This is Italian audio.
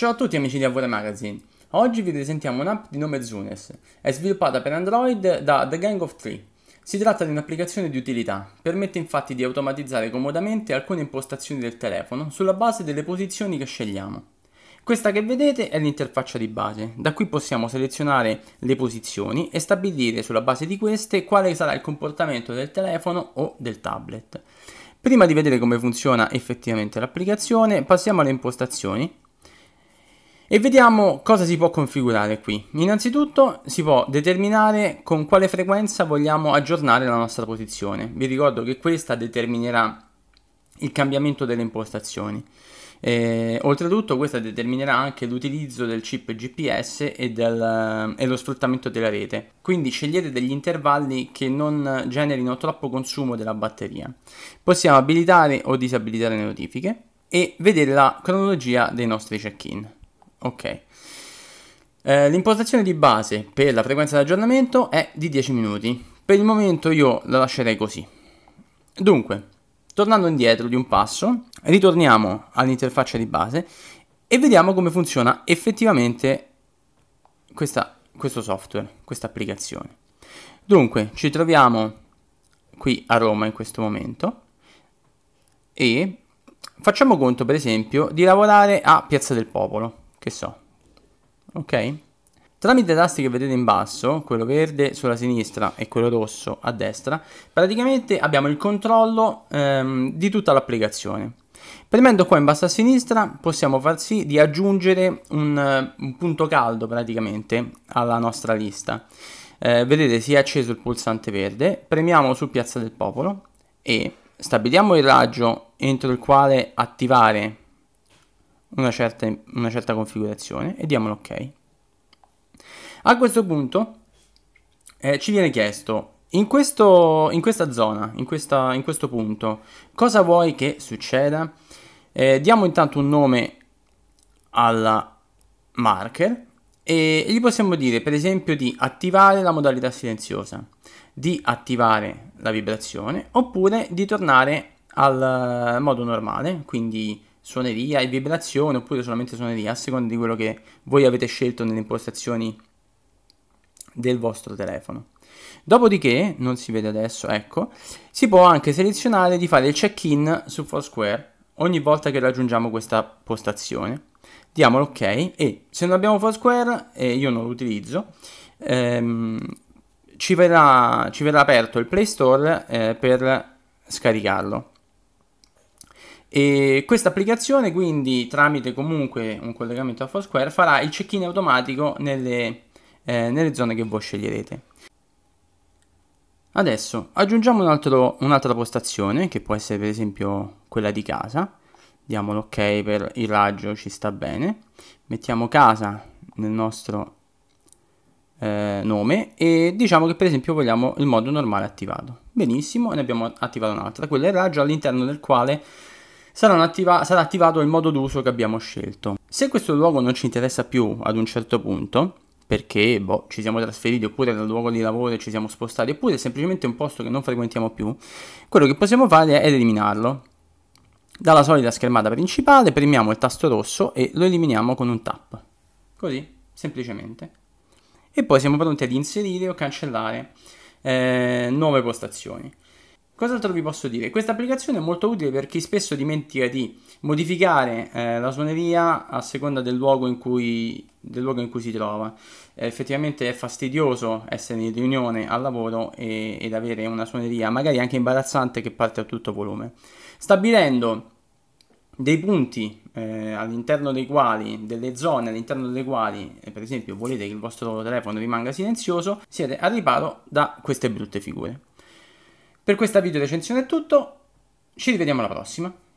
Ciao a tutti amici di Avora Magazine, oggi vi presentiamo un'app di nome Zunes, è sviluppata per Android da The Gang of Three. Si tratta di un'applicazione di utilità, permette infatti di automatizzare comodamente alcune impostazioni del telefono sulla base delle posizioni che scegliamo. Questa che vedete è l'interfaccia di base, da qui possiamo selezionare le posizioni e stabilire sulla base di queste quale sarà il comportamento del telefono o del tablet. Prima di vedere come funziona effettivamente l'applicazione, passiamo alle impostazioni e vediamo cosa si può configurare qui. Innanzitutto si può determinare con quale frequenza vogliamo aggiornare la nostra posizione. Vi ricordo che questa determinerà il cambiamento delle impostazioni. E, oltretutto questa determinerà anche l'utilizzo del chip GPS e, del, e, lo sfruttamento della rete, quindi scegliete degli intervalli che non generino troppo consumo della batteria. Possiamo abilitare o disabilitare le notifiche e vedere la cronologia dei nostri check-in ok. Eh, l'impostazione di base per la frequenza di aggiornamento è di 10 minuti. Per il momento io la lascerei così. Dunque, tornando indietro di un passo, ritorniamo all'interfaccia di base e vediamo come funziona effettivamente questa, questo software, questa applicazione. Dunque, ci troviamo qui a Roma in questo momento e facciamo conto, per esempio, di lavorare a Piazza del Popolo che so, ok? Tramite i tasti che vedete in basso, quello verde sulla sinistra e quello rosso a destra, praticamente abbiamo il controllo ehm, di tutta l'applicazione. Premendo qua in basso a sinistra possiamo far sì di aggiungere un, eh, un punto caldo praticamente alla nostra lista. Eh, vedete si è acceso il pulsante verde, premiamo su piazza del popolo e stabiliamo il raggio entro il quale attivare una certa, una certa configurazione e diamo l'ok. A questo punto eh, ci viene chiesto in, questo, in questa zona, in, questa, in, questo punto, cosa vuoi che succeda? Eh, diamo intanto un nome alla marker e gli possiamo dire per esempio di attivare la modalità silenziosa, di attivare la vibrazione oppure di tornare al modo normale, quindi suoneria e vibrazione oppure solamente suoneria a seconda di quello che voi avete scelto nelle impostazioni del vostro telefono. Dopodiché, non si vede adesso, ecco, si può anche selezionare di fare il check-in su Foursquare ogni volta che raggiungiamo questa postazione. Diamo l'ok e se non abbiamo Foursquare, e io non lo utilizzo, ehm, ci, verrà, ci verrà aperto il Play Store eh, per scaricarlo. E questa applicazione quindi tramite comunque un collegamento a Foursquare farà il check-in automatico nelle, eh, nelle zone che voi sceglierete. Adesso aggiungiamo un altro, un'altra postazione che può essere per esempio quella di casa. Diamo l'ok per il raggio, ci sta bene. Mettiamo casa nel nostro eh, nome e diciamo che per esempio vogliamo il modo normale attivato. Benissimo, ne abbiamo attivato un'altra, quella è il raggio all'interno del quale attiva sarà attivato il modo d'uso che abbiamo scelto. Se questo luogo non ci interessa più ad un certo punto, perché boh, ci siamo trasferiti oppure dal luogo di lavoro ci siamo spostati oppure semplicemente un posto che non frequentiamo più, quello che possiamo fare è eliminarlo. Dalla solita schermata principale premiamo il tasto rosso e lo eliminiamo con un tap. Così, semplicemente. E poi siamo pronti ad inserire o cancellare eh, nuove postazioni. Cos'altro vi posso dire? Questa applicazione è molto utile per chi spesso dimentica di modificare eh, la suoneria a seconda del luogo in cui, luogo in cui si trova. Eh, effettivamente è fastidioso essere in riunione al lavoro e, ed avere una suoneria magari anche imbarazzante che parte a tutto volume. Stabilendo dei punti eh, all'interno dei quali, delle zone all'interno delle quali, eh, per esempio, volete che il vostro telefono rimanga silenzioso, siete al riparo da queste brutte figure. Per questa video recensione è tutto, ci rivediamo alla prossima.